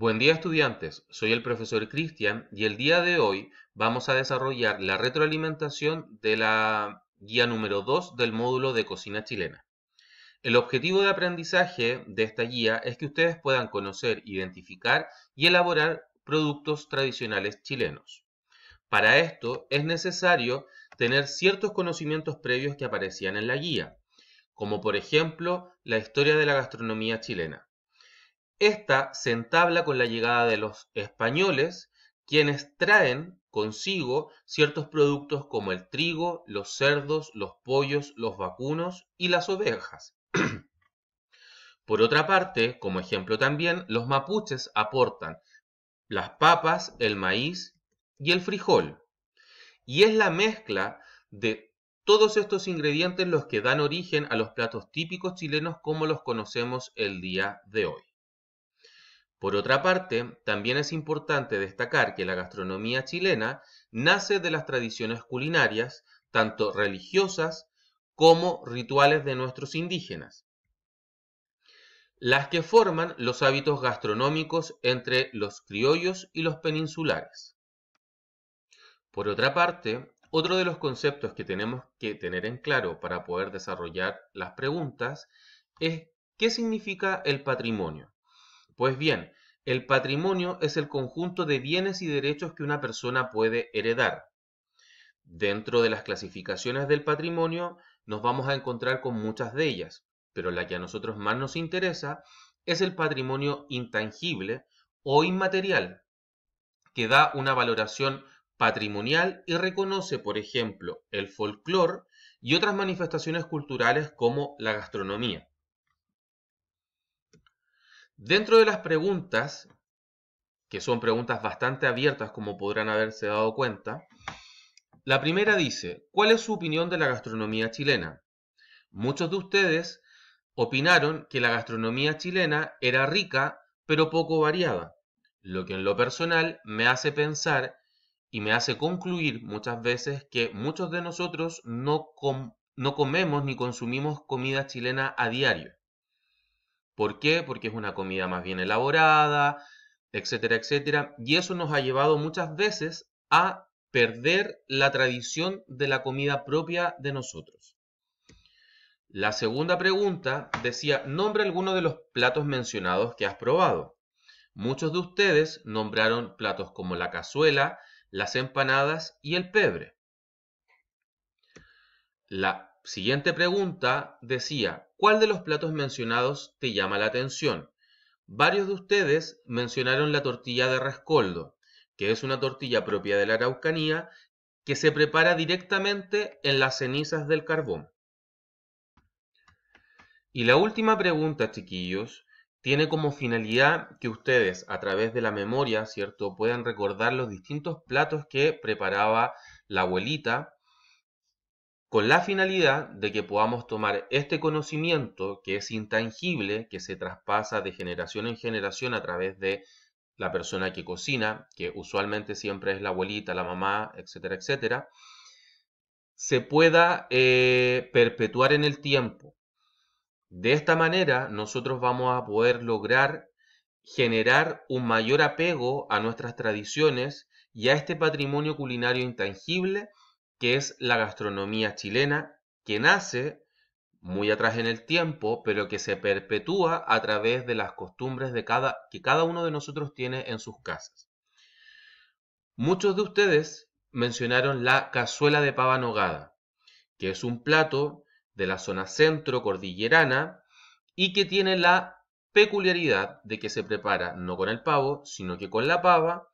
Buen día estudiantes, soy el profesor Cristian y el día de hoy vamos a desarrollar la retroalimentación de la guía número 2 del módulo de cocina chilena. El objetivo de aprendizaje de esta guía es que ustedes puedan conocer, identificar y elaborar productos tradicionales chilenos. Para esto es necesario tener ciertos conocimientos previos que aparecían en la guía, como por ejemplo la historia de la gastronomía chilena. Esta se entabla con la llegada de los españoles, quienes traen consigo ciertos productos como el trigo, los cerdos, los pollos, los vacunos y las ovejas. Por otra parte, como ejemplo también, los mapuches aportan las papas, el maíz y el frijol. Y es la mezcla de todos estos ingredientes los que dan origen a los platos típicos chilenos como los conocemos el día de hoy. Por otra parte, también es importante destacar que la gastronomía chilena nace de las tradiciones culinarias, tanto religiosas como rituales de nuestros indígenas, las que forman los hábitos gastronómicos entre los criollos y los peninsulares. Por otra parte, otro de los conceptos que tenemos que tener en claro para poder desarrollar las preguntas es qué significa el patrimonio. Pues bien, el patrimonio es el conjunto de bienes y derechos que una persona puede heredar. Dentro de las clasificaciones del patrimonio nos vamos a encontrar con muchas de ellas, pero la que a nosotros más nos interesa es el patrimonio intangible o inmaterial, que da una valoración patrimonial y reconoce, por ejemplo, el folclore y otras manifestaciones culturales como la gastronomía. Dentro de las preguntas, que son preguntas bastante abiertas como podrán haberse dado cuenta, la primera dice, ¿cuál es su opinión de la gastronomía chilena? Muchos de ustedes opinaron que la gastronomía chilena era rica pero poco variada, lo que en lo personal me hace pensar y me hace concluir muchas veces que muchos de nosotros no, comemos ni consumimos comida chilena a diario. ¿Por qué? Porque es una comida más bien elaborada, etcétera, etcétera. Y eso nos ha llevado muchas veces a perder la tradición de la comida propia de nosotros. La segunda pregunta decía, nombre alguno de los platos mencionados que has probado. Muchos de ustedes nombraron platos como la cazuela, las empanadas y el pebre. La siguiente pregunta decía, ¿cuál de los platos mencionados te llama la atención? Varios de ustedes mencionaron la tortilla de rescoldo, que es una tortilla propia de la Araucanía que se prepara directamente en las cenizas del carbón. Y la última pregunta, chiquillos, tiene como finalidad que ustedes, a través de la memoria, ¿cierto?, puedan recordar los distintos platos que preparaba la abuelita con la finalidad de que podamos tomar este conocimiento que es intangible, que se traspasa de generación en generación a través de la persona que cocina, que usualmente siempre es la abuelita, la mamá, etcétera, etcétera, se pueda eh, perpetuar en el tiempo. De esta manera nosotros vamos a poder lograr generar un mayor apego a nuestras tradiciones y a este patrimonio culinario intangible que es la gastronomía chilena, que nace muy atrás en el tiempo, pero que se perpetúa a través de las costumbres que cada uno de nosotros tiene en sus casas. Muchos de ustedes mencionaron la cazuela de pava nogada, que es un plato de la zona centro cordillerana y que tiene la peculiaridad de que se prepara no con el pavo, sino que con la pava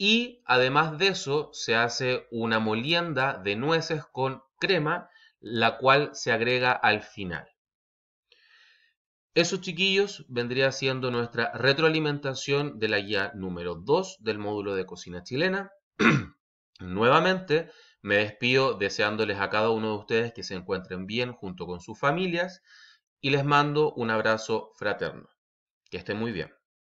y además de eso, se hace una molienda de nueces con crema, la cual se agrega al final. Esos chiquillos vendría siendo nuestra retroalimentación de la guía número 2 del módulo de cocina chilena. Nuevamente, me despido deseándoles a cada uno de ustedes que se encuentren bien junto con sus familias y les mando un abrazo fraterno. Que estén muy bien.